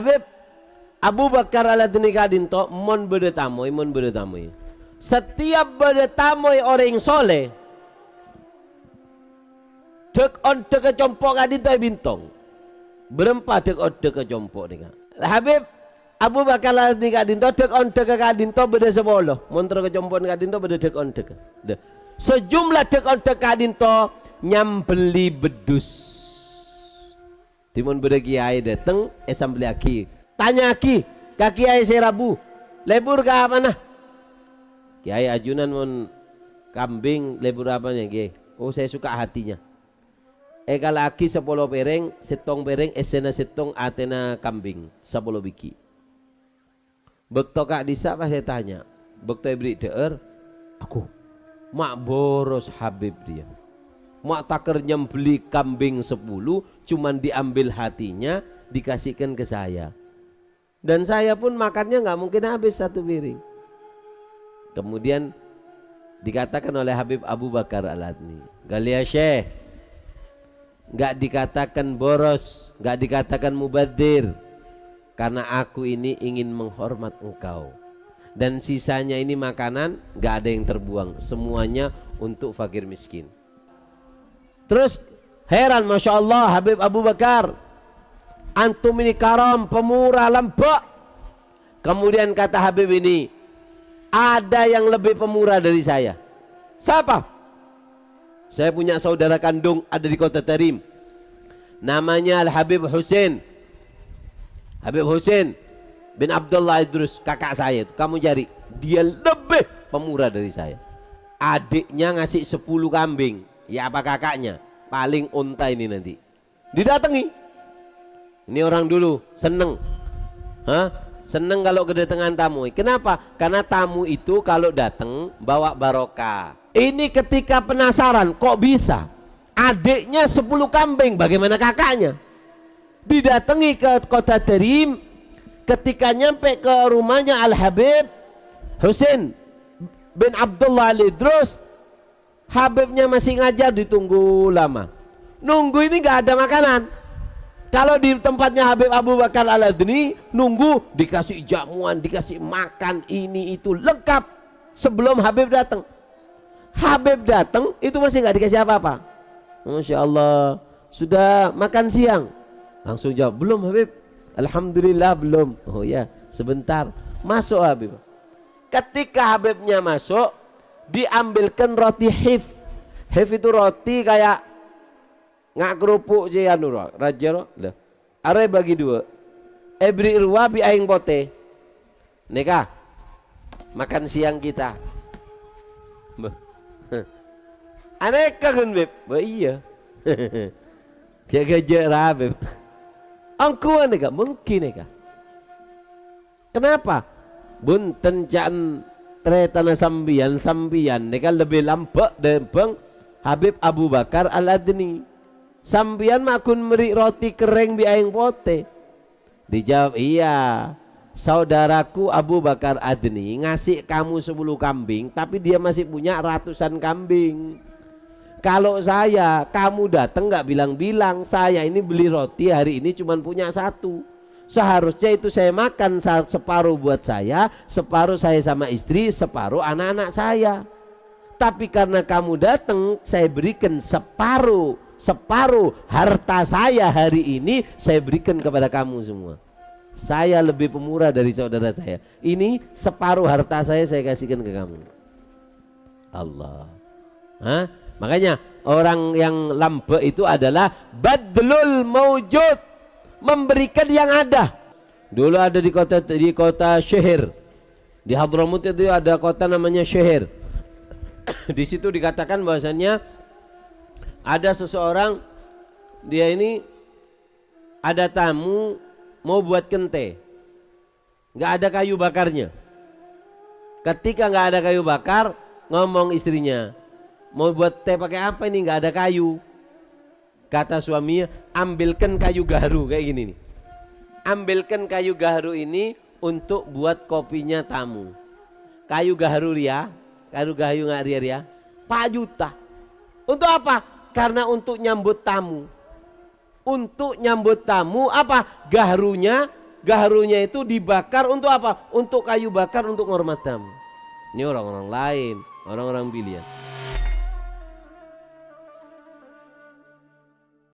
Habib Abu Bakar al Adnikadin to mon berdetamu, mon berdetamu. Setiap berdetamu orang soleh, dek on dek kecompok adin to bintong. Berempat dek on dek kecompok ni Habib Abu Bakar al Adnikadin to dek on dek kadin to berde sebolo, mon ter kecompok kadin to berde dek on dek. Sejumlah dek on dek kadin to nyambeli bedus. So, timun beri kiai dateng eh, beli aki tanya aki kaki saya rabu, lebur ke apa nah kiai ajunan mon kambing lebur apa nih kiai oh saya suka hatinya eh kalau aki sepuluh pereng setong pereng esena eh, setong atena ah, kambing sepuluh biki bekto kak disa sapa saya tanya bekto beri deer aku mak boros habib dia Mak Taker nyembeli kambing sepuluh, cuman diambil hatinya dikasihkan ke saya dan saya pun makannya nggak mungkin habis satu piring kemudian dikatakan oleh Habib Abu Bakar Al-Adni Galia Syekh nggak dikatakan boros nggak dikatakan mubadir karena aku ini ingin menghormat engkau dan sisanya ini makanan nggak ada yang terbuang semuanya untuk fakir miskin Terus heran Masya Allah Habib Abu Bakar Antum ini karam pemurah lempok Kemudian kata Habib ini Ada yang lebih pemurah dari saya Siapa? Saya punya saudara kandung ada di kota Tarim Namanya Al-Habib Hussein Habib Hussein bin Abdullah Idrus kakak saya itu kamu cari dia lebih pemurah dari saya adiknya ngasih 10 kambing ya apa kakaknya paling unta ini nanti didatangi ini orang dulu seneng Hah? seneng kalau kedatangan tamu kenapa karena tamu itu kalau datang bawa barokah ini ketika penasaran kok bisa adiknya 10 kambing bagaimana kakaknya didatangi ke kota Terim ketika nyampe ke rumahnya Al Habib Husin bin Abdullah Al Idrus Habibnya masih ngajar ditunggu lama nunggu ini gak ada makanan kalau di tempatnya Habib Abu Bakar al Adni nunggu dikasih jamuan dikasih makan ini itu lengkap sebelum Habib datang Habib datang itu masih gak dikasih apa-apa Masya Allah sudah makan siang langsung jawab belum Habib Alhamdulillah belum oh ya sebentar masuk Habib ketika Habibnya masuk diambilkan roti hif hif itu roti kayak ngak kerupuk je anu raja no are bagi dua ebri irwa bi aing bote neka makan siang kita aneka kan beb bah iya jaga jarak beb angkuan neka mungkin neka kenapa bunten tencan tretana sambian sambian kan lebih lampak dempeng Habib Abu Bakar Al Adni sambian makun meri roti kering bi aing pote dijawab iya saudaraku Abu Bakar Adni ngasih kamu 10 kambing tapi dia masih punya ratusan kambing kalau saya kamu datang nggak bilang-bilang saya ini beli roti hari ini cuma punya satu seharusnya itu saya makan separuh buat saya separuh saya sama istri separuh anak-anak saya tapi karena kamu datang saya berikan separuh separuh harta saya hari ini saya berikan kepada kamu semua saya lebih pemurah dari saudara saya ini separuh harta saya saya kasihkan ke kamu Allah Hah? makanya orang yang lambe itu adalah badlul maujud memberikan yang ada. Dulu ada di kota di kota Syihir. Di Hadramaut itu ada kota namanya Syihir. di situ dikatakan bahwasannya ada seseorang dia ini ada tamu mau buat kente. Nggak ada kayu bakarnya. Ketika nggak ada kayu bakar, ngomong istrinya, mau buat teh pakai apa ini nggak ada kayu Kata suaminya, ambilkan kayu garu kayak gini nih. Ambilkan kayu garu ini untuk buat kopinya tamu. Kayu garu ya, kayu garu nggak ria, ria. Pak Juta. Untuk apa? Karena untuk nyambut tamu. Untuk nyambut tamu apa? Garunya, garunya itu dibakar untuk apa? Untuk kayu bakar untuk ngormat tamu. Ini orang-orang lain, orang-orang pilihan.